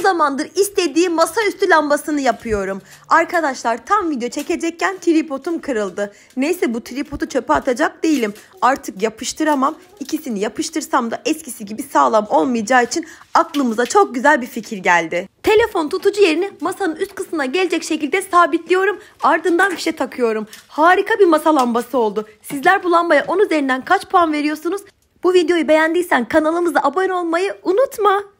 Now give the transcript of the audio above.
uzun zamandır istediği masaüstü lambasını yapıyorum. Arkadaşlar tam video çekecekken tripodum kırıldı. Neyse bu tripodu çöpe atacak değilim. Artık yapıştıramam. İkisini yapıştırsam da eskisi gibi sağlam olmayacağı için aklımıza çok güzel bir fikir geldi. Telefon tutucu yerini masanın üst kısmına gelecek şekilde sabitliyorum. Ardından fişe takıyorum. Harika bir masa lambası oldu. Sizler bu lambaya 10 üzerinden kaç puan veriyorsunuz? Bu videoyu beğendiysen kanalımıza abone olmayı unutma.